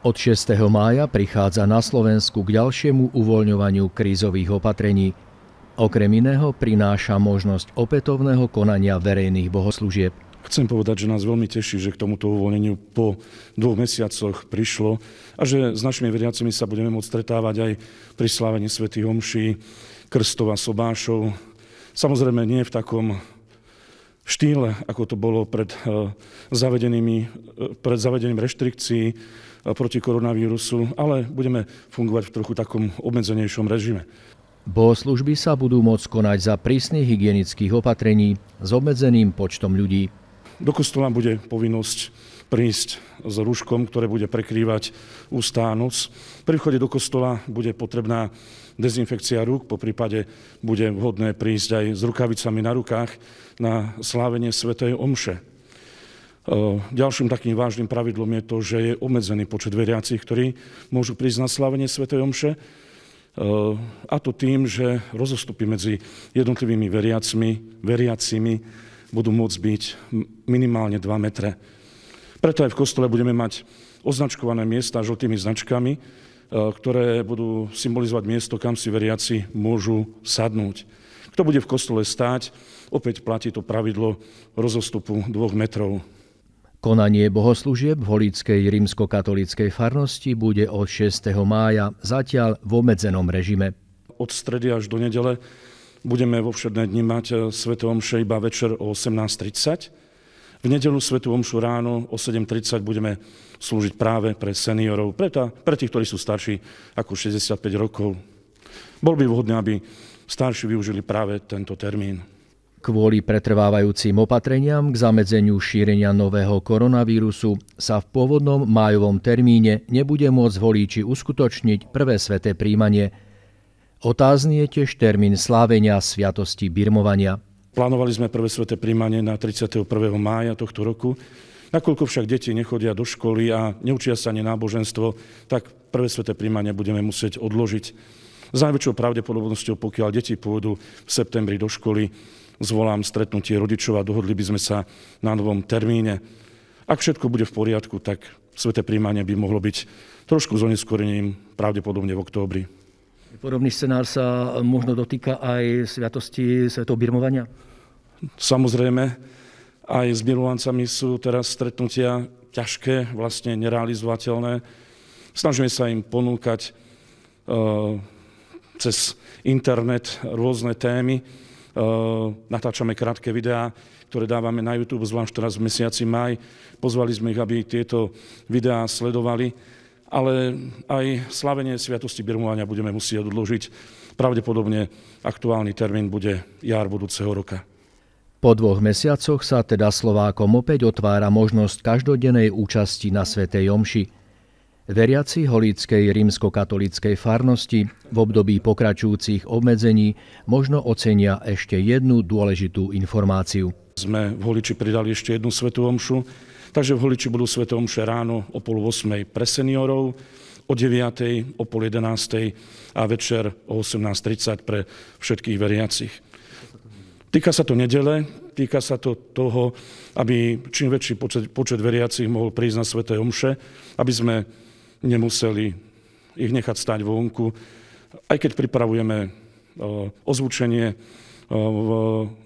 Od 6. mája prichádza na Slovensku k ďalšiemu uvoľňovaniu krízových opatrení. Okrem iného prináša možnosť opätovného konania verejných bohoslúžieb. Chcem povedať, že nás veľmi teší, že k tomuto uvoľneniu po dvoch mesiacoch prišlo a že s našimi veriacimi sa budeme môcť stretávať aj pri slávení svätých Omší, Krstov a Sobášov. Samozrejme nie v takom štýle, ako to bolo pred, e, e, pred zavedením reštrikcií e, proti koronavírusu, ale budeme fungovať v trochu takom obmedzenejšom režime. Bohoslužby sa budú môcť konať za prísnych hygienických opatrení s obmedzeným počtom ľudí. Do kostola bude povinnosť prísť s rúškom, ktoré bude prekrývať ústa a nos. Pri vchode do kostola bude potrebná dezinfekcia rúk, po prípade bude vhodné prísť aj s rukavicami na rukách na slávenie Svetej Omše. E, ďalším takým vážnym pravidlom je to, že je obmedzený počet veriacich, ktorí môžu prísť na slávenie Svetej Omše, e, a to tým, že rozostupy medzi jednotlivými veriacmi, veriacimi budú môcť byť minimálne 2 metre. Preto aj v kostole budeme mať označkované miesta žltými značkami, e, ktoré budú symbolizovať miesto, kam si veriaci môžu sadnúť. Kto bude v kostole stáť, opäť platí to pravidlo rozostupu dvoch metrov. Konanie bohoslúžieb v Holíckej rímskokatolíckej farnosti bude od 6. mája, zatiaľ v obmedzenom režime. Od stredy až do nedele budeme vo všetné dni mať e, svetom iba večer o 18.30 v nedelu Svetu Omšu ráno o 7.30 budeme slúžiť práve pre seniorov, pre, tá, pre tých, ktorí sú starší ako 65 rokov. Bol by vhodné, aby starší využili práve tento termín. Kvôli pretrvávajúcim opatreniam k zamedzeniu šírenia nového koronavírusu sa v pôvodnom májovom termíne nebude môcť voliči uskutočniť prvé sveté príjmanie. Otázny je tiež termín slávenia Sviatosti Birmovania – Plánovali sme prvé sveté príjmanie na 31. mája tohto roku. Nakoľko však deti nechodia do školy a neučia sa ani náboženstvo, tak prvé sveté príjmanie budeme musieť odložiť. S najväčšou pravdepodobnosťou, pokiaľ deti pôjdu v septembri do školy, zvolám stretnutie rodičov a dohodli by sme sa na novom termíne. Ak všetko bude v poriadku, tak sveté príjmanie by mohlo byť trošku s oneskorením, pravdepodobne v októbri. Podobný scenár sa možno dotýka aj sviatosti svetov birmovania? Samozrejme, aj s birmovancami sú teraz stretnutia ťažké, vlastne nerealizovateľné. Snažíme sa im ponúkať uh, cez internet rôzne témy. Uh, natáčame krátke videá, ktoré dávame na YouTube, zvlášť teraz v mesiaci maj. Pozvali sme ich, aby tieto videá sledovali ale aj slavenie Sviatosti birmovania budeme musieť odložiť. Pravdepodobne aktuálny termín bude jar budúceho roka. Po dvoch mesiacoch sa teda Slovákom opäť otvára možnosť každodennej účasti na Svetej Omši. Veriaci holíckej rímskokatolíckej farnosti v období pokračujúcich obmedzení možno ocenia ešte jednu dôležitú informáciu sme v Holiči pridali ešte jednu svetú omšu. Takže v Holiči budú svetú omše ráno o pol 8 pre seniorov, o 9, o pol 11 a večer o 18.30 pre všetkých veriacich. Týka sa to nedele, týka sa to toho, aby čím väčší počet, počet veriacich mohol prísť na Sveté Omše, aby sme nemuseli ich nechať stať vonku. Aj keď pripravujeme eh, ozvučenie eh,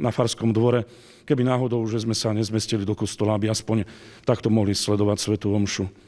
na Farskom dvore, keby náhodou, že sme sa nezmestili do kostola, aby aspoň takto mohli sledovať Svetú Omšu.